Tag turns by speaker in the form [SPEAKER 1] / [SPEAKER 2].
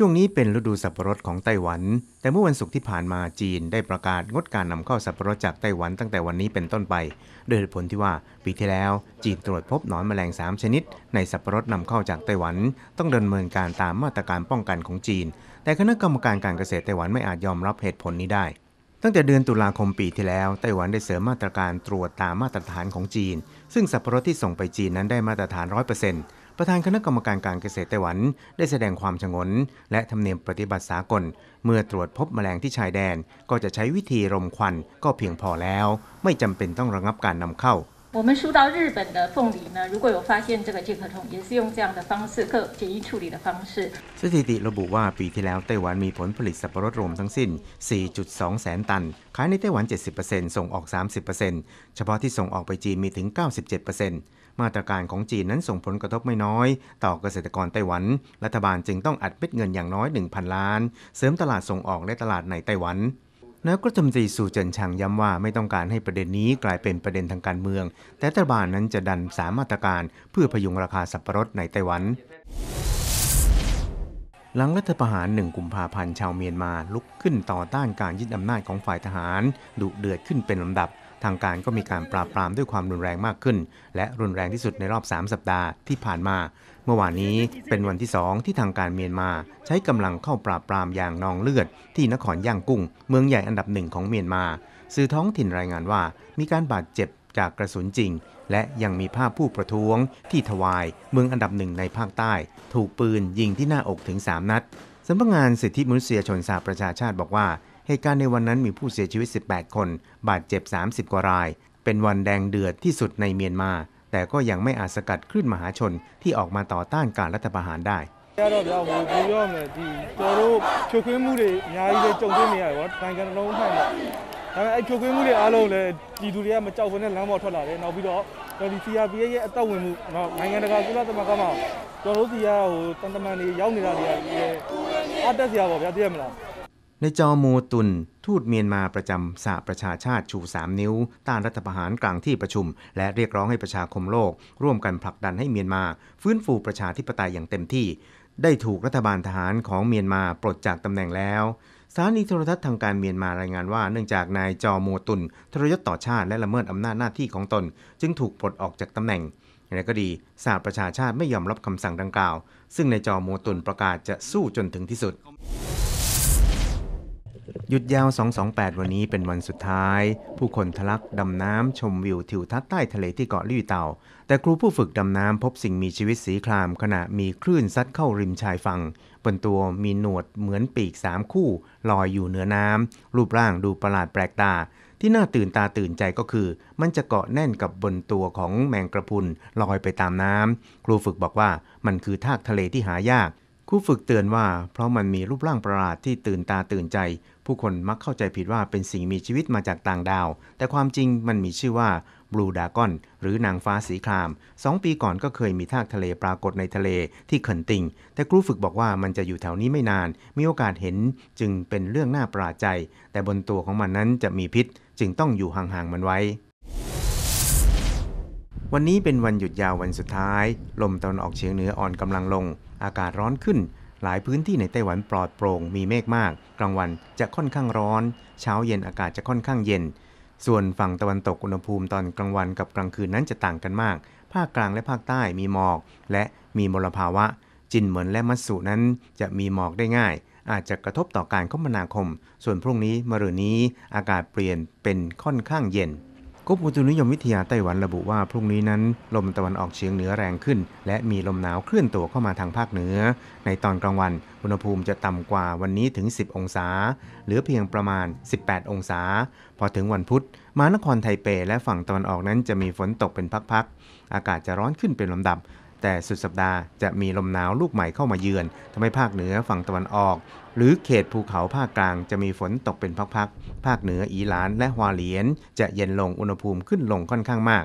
[SPEAKER 1] ช่วงนี้เป็นฤดูสับปะรดของไต้หวัน แต่เมื่อวันศุกร์ที่ผ่านมาจีน ได้ประกาศงดการนำเข้าสับปะรดจากไต้หวันตั้งแต่วันนี้เป็นต้นไป โดยเหตุผลที่ว่า ปีที่แล้ว จีนตรวจพบหนอนแมลง3ชนิด ในสับปะรดนำเข้าจากไต้หวัน ต้องดำเนินการตามมาตรการป้องกันของจีน แต่คณะกรรมการการเกษตรไต้หวันไม่อาจยอมรับเหตุผลนี้ได้ ตั้งแต่เดือนตุลาคมปีที่แล้วไต้หวันได้เสริมมาตรการตรวจตามมาตรฐานของจีน ซึ่งสับปะรดที่ส่งไปจีนนั้นได้มาตรฐาน้อยเปอร์เซ็นตประธานคณะกรรมการการเกษตรไต้หวัน ได้แสดงความชงนและทำเนียมปฏิบัติสากล เมื่อตรวจพบแมลงที่ชายแดนก็จะใช้วิธีรมควันก็เพียงพอแล้ว ไม่จำเป็นต้องระงับการนำเข้า我们输到日本的凤梨呢，如果有发现这个介壳虫，也是用这样的方式，各简易处理的方式。สถิติระบุว่าปีที่แล้วไต้หวันมีผลผลิตสับปะรดรวมทั้งสิ้น4.2แสนตันขายในไต้หวัน70%ส่งออก30%เฉพาะที่ส่งออกไปจีนมีถึง 97%มาตรการของจีนนั้นส่งผลกระทบไม่น้อย ต่อเกษตรกรไต้หวัน รัฐบาลจึงต้องอัดเม็ดเงินอย่างน้อย 1,000 ล้าน เสริมตลาดส่งออกและตลาดในไต้หวันนายกรัฐมนตรีสุจันชังย้ำว่าไม่ต้องการให้ประเด็นนี้กลายเป็นประเด็นทางการเมือง แต่รัฐบาลนั้นจะดันสามมาตรการเพื่อพยุงราคาสับปะรดในไต้หวันหลังรัฐประหารหนึ่งกุมภาพันธ์ชาวเมียนมาลุกขึ้นต่อต้านการยึดอำนาจของฝ่ายทหารดุเดือดขึ้นเป็นลำดับทางการก็มีการปราบปรามด้วยความรุนแรงมากขึ้น และรุนแรงที่สุดในรอบ 3 สัปดาห์ที่ผ่านมา เมื่อวานนี้เป็นวันที่2 ที่ทางการเมียนมาใช้กำลังเข้าปราบปรามอย่างนองเลือด ที่นครย่างกุ้ง เมืองใหญ่อันดับหนึ่งของเมียนมา สื่อท้องถิ่นรายงานว่า มีการบาดเจ็บจากกระสุนจริง และยังมีภาพผู้ประท้วง ที่ถวายเมืองอันดับหนึ่งในภาคใต้ ถูกปืนยิงที่หน้าอกถึง3นัดสำนักงานสิทธิมนุษยชนสหประชาชาติบอกว่าเหตุการณ์ในวันนั้นมีผู้เสียชีวิต 18 คน บาดเจ็บ 30 กว่าราย เป็นวันแดงเดือดที่สุดในเมียนมา แต่ก็ยังไม่อาจสกัดคลื่นมหาชนที่ออกมาต่อต้านการรัฐประหารได้ကတော့ဗျာဟိုပြောရမယ်ဒီတော်တို့ချုပ်ခွင်းမှုတွေအများကြီးပဲကြုံတွေ့နေရတယ်ဗျာနိုင်ငံလုံးထိုင်မှာဒါပေမဲ့အဲ့ချုပ်ခွင်းမှုတွေအားလုံးလည်းဒီလူတွေကမကြောက်ခွန်းနဲ့လမ်းပေါ်ထွက်လာတယ်နောက်ပြီးတော့ဒီ CRPH ရဲ့အသက်ဝင်မှုနောက်နိုင်ငံတကာကုလသမဂ္ဂမှာတော်တို့စီကဟိုတန်တမန်တွေရောက်နေတာတွေကအားတက်စရာပေါ့ဗျာသိရမလားในจอมูตุนทูตเมียนมาประจำสหประชาชาติชู3นิ้วต้านรัฐประหารกลางที่ประชุม และเรียกร้องให้ประชาคมโลก ร่วมกันผลักดันให้เมียนมา ฟื้นฟูประชาธิปไตยอย่างเต็มที่ ได้ถูกรัฐบาลทหารของเมียนมาปลดจากตำแหน่งแล้วสถานีโทรทัศน์ทางการเมียนมารายงานว่าเนื่องจากนายจอโมตุนทรยศต่อชาติและละเมิดอำนาจหน้าที่ของตน จึงถูกปลดออกจากตำแหน่ง อย่างไรก็ดีสหประชาชาติไม่ยอมรับคำสั่งดังกล่าว ซึ่งนายจอโมตุนประกาศจะสู้จนถึงที่สุดหยุดยาว 228 วันนี้เป็นวันสุดท้าย ผู้คนทะลักดำน้ำชมวิวทิวทัศน์ใต้ทะเลที่เกาะลี่เต่า แต่ครูผู้ฝึกดำน้ำพบสิ่งมีชีวิตสีคราม ขณะมีคลื่นซัดเข้าริมชายฝั่งบนตัวมีหนวดเหมือนปีกสามคู่ลอยอยู่เหนือน้ำ รูปร่างดูประหลาดแปลกตา ที่น่าตื่นตาตื่นใจก็คือ มันจะเกาะแน่นกับบนตัวของแมงกระพุนลอยไปตามน้ำครูฝึกบอกว่ามันคือทากทะเลที่หายากครูฝึกเตือนว่าเพราะมันมีรูปร่างประหลาดที่ตื่นตาตื่นใจ ผู้คนมักเข้าใจผิดว่าเป็นสิ่งมีชีวิตมาจากต่างดาว แต่ความจริงมันมีชื่อว่า บลูดากอน หรือนางฟ้าสีครามสองปีก่อนก็เคยมีทากทะเลปรากฏในทะเลที่เขินติง แต่ครูฝึกบอกว่ามันจะอยู่แถวนี้ไม่นานมีโอกาสเห็นจึงเป็นเรื่องน่าประหลาดใจแต่บนตัวของมันนั้นจะมีพิษ จึงต้องอยู่ห่างๆมันไว้วันนี้เป็นวันหยุดยาววันสุดท้าย ลมตะวันออกเฉียงเหนืออ่อนกำลังลง อากาศร้อนขึ้น หลายพื้นที่ในไต้หวันปลอดโปร่งมีเมฆมาก กลางวันจะค่อนข้างร้อน เช้าเย็นอากาศจะค่อนข้างเย็น ส่วนฝั่งตะวันตกอุณหภูมิตอนกลางวันกับกลางคืนนั้นจะต่างกันมากภาคกลางและภาคใต้มีหมอกและมีมลภาวะจินเหมินและมัสสุนั้นจะมีหมอกได้ง่าย อาจจะกระทบต่อการคมนาคม ส่วนพรุ่งนี้มะรืนนี้อากาศเปลี่ยนเป็นค่อนข้างเย็นกรมอุตุนิยมวิทยาไต้หวันระบุว่าพรุ่งนี้นั้นลมตะวันออกเฉียงเหนือแรงขึ้นและมีลมหนาวเคลื่อนตัวเข้ามาทางภาคเหนือในตอนกลางวันอุณหภูมิจะต่ำกว่าวันนี้ถึง 10 องศาเหลือเพียงประมาณ 18 องศา พอถึงวันพุธมานครไทเปและฝั่งตะวันออกนั้นจะมีฝนตกเป็นพักๆ อากาศจะร้อนขึ้นเป็นลำดับแต่สุดสัปดาห์จะมีลมหนาวลูกใหม่เข้ามาเยือนทำให้ภาคเหนือฝั่งตะวันออก หรือเขตภูเขาภาคกลางจะมีฝนตกเป็นพักๆภาคเหนืออีหลานและฮวาเหลียน จะเย็นลงอุณหภูมิขึ้นลงค่อนข้างมาก